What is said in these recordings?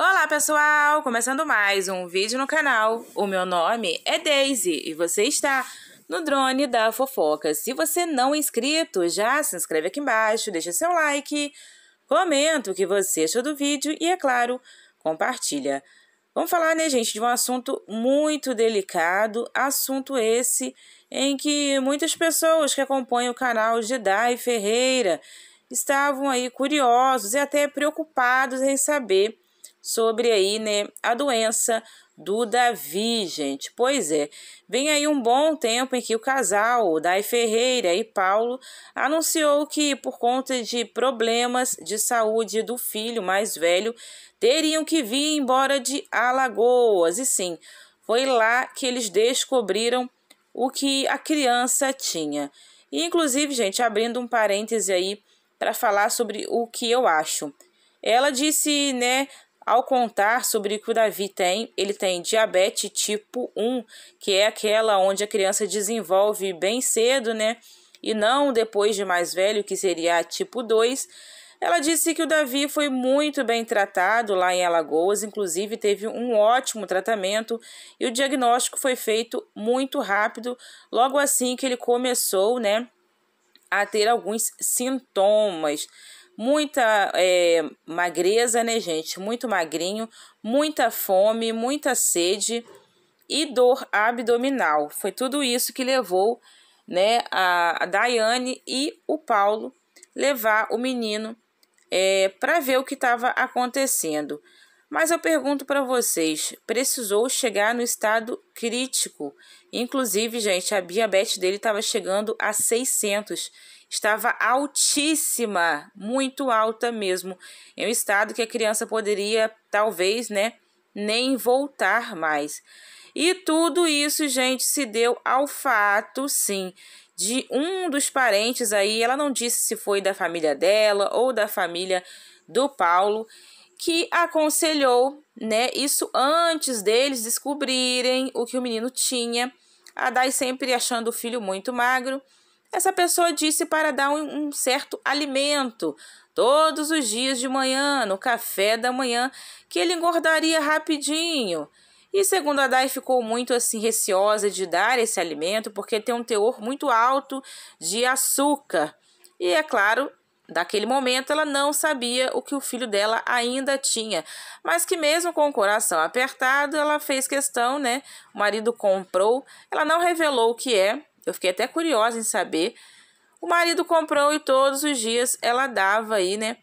Olá pessoal, começando mais um vídeo no canal. O meu nome é Daisy e você está no Drone da Fofoca. Se você não é inscrito, já se inscreve aqui embaixo, deixa seu like, comenta o que você achou do vídeo e, é claro, compartilha. Vamos falar, né, gente, de um assunto muito delicado, assunto esse em que muitas pessoas que acompanham o canal Dai Ferreira estavam aí curiosos e até preocupados em saber sobre aí, né, a doença do Davi, gente. Pois é, vem aí um bom tempo em que o casal, Dai Ferreira e Paulo, anunciou que, por conta de problemas de saúde do filho mais velho, teriam que vir embora de Alagoas. E sim, foi lá que eles descobriram o que a criança tinha. E, inclusive, gente, abrindo um parêntese aí para falar sobre o que eu acho. Ela disse, né, ao contar sobre o que o Davi tem, ele tem diabetes tipo 1, que é aquela onde a criança desenvolve bem cedo, né? E não depois de mais velho, que seria a tipo 2. Ela disse que o Davi foi muito bem tratado lá em Alagoas, inclusive teve um ótimo tratamento e o diagnóstico foi feito muito rápido, logo assim que ele começou, né, a ter alguns sintomas muita é, magreza, né, gente? Muito magrinho, muita fome, muita sede e dor abdominal. Foi tudo isso que levou né, a, a Daiane e o Paulo levar o menino é, para ver o que estava acontecendo. Mas eu pergunto para vocês, precisou chegar no estado crítico. Inclusive, gente, a diabetes dele estava chegando a 600. Estava altíssima, muito alta mesmo. Em é um estado que a criança poderia, talvez, né, nem voltar mais. E tudo isso, gente, se deu ao fato, sim, de um dos parentes aí, ela não disse se foi da família dela ou da família do Paulo, que aconselhou, né, isso antes deles descobrirem o que o menino tinha. Adai sempre achando o filho muito magro. Essa pessoa disse para dar um, um certo alimento todos os dias de manhã, no café da manhã, que ele engordaria rapidinho. E segundo Adai, ficou muito assim receosa de dar esse alimento porque tem um teor muito alto de açúcar. E é claro, Daquele momento, ela não sabia o que o filho dela ainda tinha, mas que, mesmo com o coração apertado, ela fez questão, né? O marido comprou, ela não revelou o que é, eu fiquei até curiosa em saber. O marido comprou e todos os dias ela dava aí, né?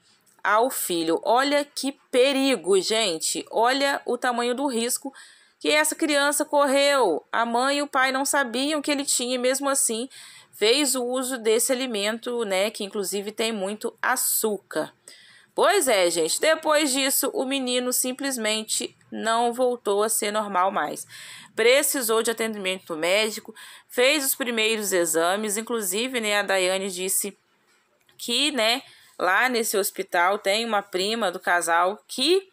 Ao filho. Olha que perigo, gente! Olha o tamanho do risco que essa criança correu. A mãe e o pai não sabiam que ele tinha, e mesmo assim fez o uso desse alimento, né, que inclusive tem muito açúcar. Pois é, gente, depois disso o menino simplesmente não voltou a ser normal mais. Precisou de atendimento médico, fez os primeiros exames, inclusive, né, a Daiane disse que, né, lá nesse hospital tem uma prima do casal que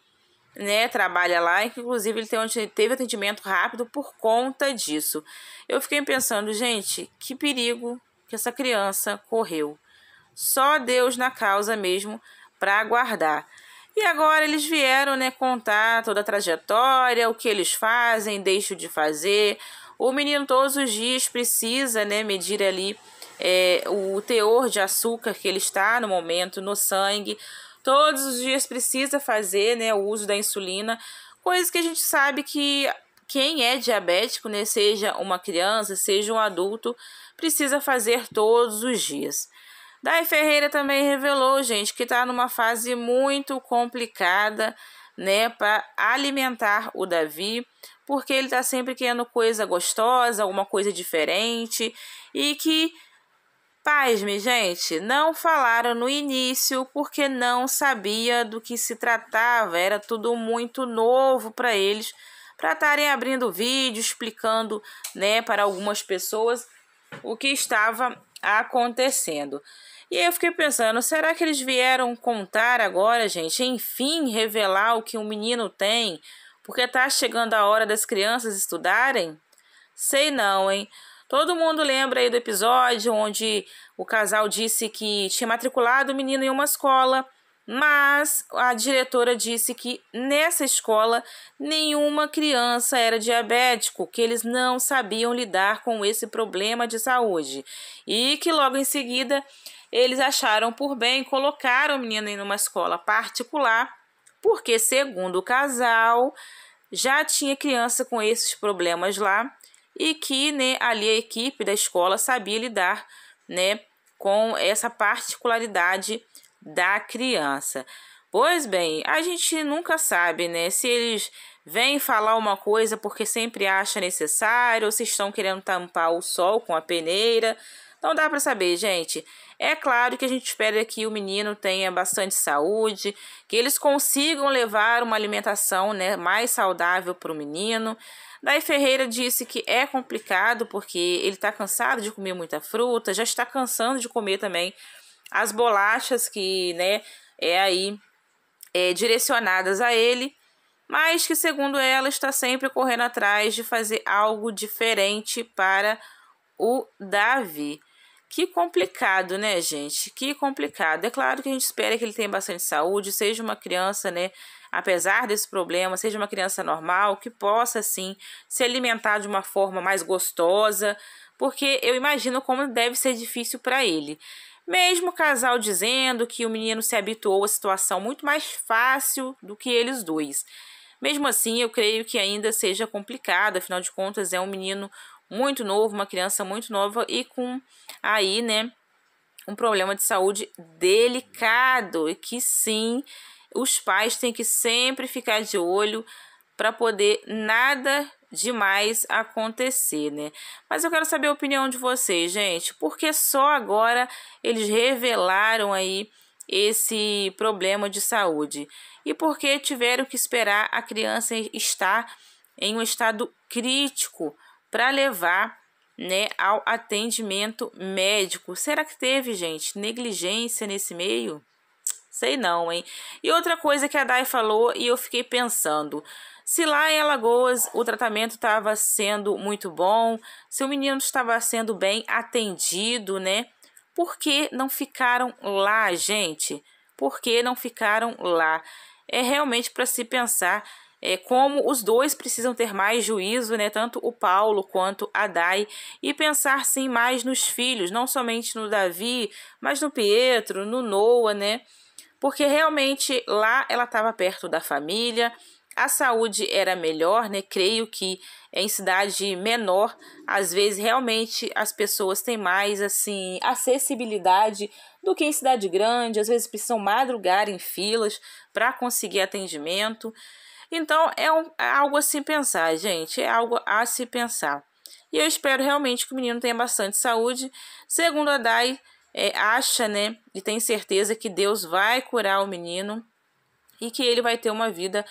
né, trabalha lá e que inclusive ele tem, teve atendimento rápido por conta disso. Eu fiquei pensando, gente, que perigo que essa criança correu. Só Deus na causa mesmo para aguardar. E agora eles vieram, né, contar toda a trajetória, o que eles fazem, deixam de fazer. O menino todos os dias precisa, né, medir ali é, o teor de açúcar que ele está no momento no sangue todos os dias precisa fazer né, o uso da insulina, coisas que a gente sabe que quem é diabético, né, seja uma criança, seja um adulto, precisa fazer todos os dias. Dai Ferreira também revelou, gente, que está numa fase muito complicada, né, para alimentar o Davi, porque ele está sempre querendo coisa gostosa, alguma coisa diferente e que pasme, gente, não falaram no início porque não sabia do que se tratava, era tudo muito novo para eles, para estarem abrindo vídeo, explicando, né, para algumas pessoas o que estava acontecendo. E eu fiquei pensando, será que eles vieram contar agora, gente, enfim, revelar o que um menino tem? Porque está chegando a hora das crianças estudarem? Sei não, hein? Todo mundo lembra aí do episódio onde o casal disse que tinha matriculado o menino em uma escola, mas a diretora disse que nessa escola nenhuma criança era diabético, que eles não sabiam lidar com esse problema de saúde e que logo em seguida eles acharam por bem colocar o menino em uma escola particular, porque segundo o casal já tinha criança com esses problemas lá e que né, ali a equipe da escola sabia lidar né, com essa particularidade da criança. Pois bem, a gente nunca sabe né, se eles vêm falar uma coisa porque sempre acha necessário, ou se estão querendo tampar o sol com a peneira. Não dá para saber, gente. É claro que a gente espera que o menino tenha bastante saúde, que eles consigam levar uma alimentação né, mais saudável para o menino, Daí Ferreira disse que é complicado porque ele está cansado de comer muita fruta, já está cansando de comer também as bolachas que, né, é aí é, direcionadas a ele, mas que segundo ela está sempre correndo atrás de fazer algo diferente para o Davi. Que complicado, né, gente? Que complicado. É claro que a gente espera que ele tenha bastante saúde, seja uma criança, né, apesar desse problema, seja uma criança normal, que possa sim se alimentar de uma forma mais gostosa, porque eu imagino como deve ser difícil para ele. Mesmo o casal dizendo que o menino se habituou à situação muito mais fácil do que eles dois. Mesmo assim, eu creio que ainda seja complicado, afinal de contas, é um menino muito novo, uma criança muito nova e com aí, né, um problema de saúde delicado e que sim os pais têm que sempre ficar de olho para poder nada demais acontecer, né? Mas eu quero saber a opinião de vocês, gente, porque só agora eles revelaram aí esse problema de saúde e porque tiveram que esperar a criança estar em um estado crítico para levar né, ao atendimento médico. Será que teve, gente, negligência nesse meio? Sei não, hein? E outra coisa que a Dai falou e eu fiquei pensando. Se lá em Alagoas o tratamento estava sendo muito bom, se o menino estava sendo bem atendido, né? Por que não ficaram lá, gente? Por que não ficaram lá? É realmente para se pensar é, como os dois precisam ter mais juízo, né? Tanto o Paulo quanto a Dai, e pensar sim mais nos filhos, não somente no Davi, mas no Pietro, no Noah, né? porque realmente lá ela estava perto da família, a saúde era melhor, né? Creio que em cidade menor, às vezes realmente as pessoas têm mais assim acessibilidade do que em cidade grande, às vezes precisam madrugar em filas para conseguir atendimento. Então é, um, é algo a se pensar, gente, é algo a se pensar. E eu espero realmente que o menino tenha bastante saúde. Segundo a DAI, é, acha, né, e tem certeza que Deus vai curar o menino e que ele vai ter uma vida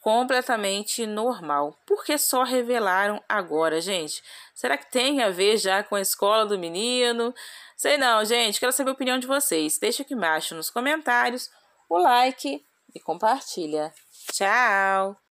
completamente normal. Porque só revelaram agora, gente? Será que tem a ver já com a escola do menino? Sei não, gente. Quero saber a opinião de vocês. Deixa aqui embaixo nos comentários o like e compartilha. Tchau!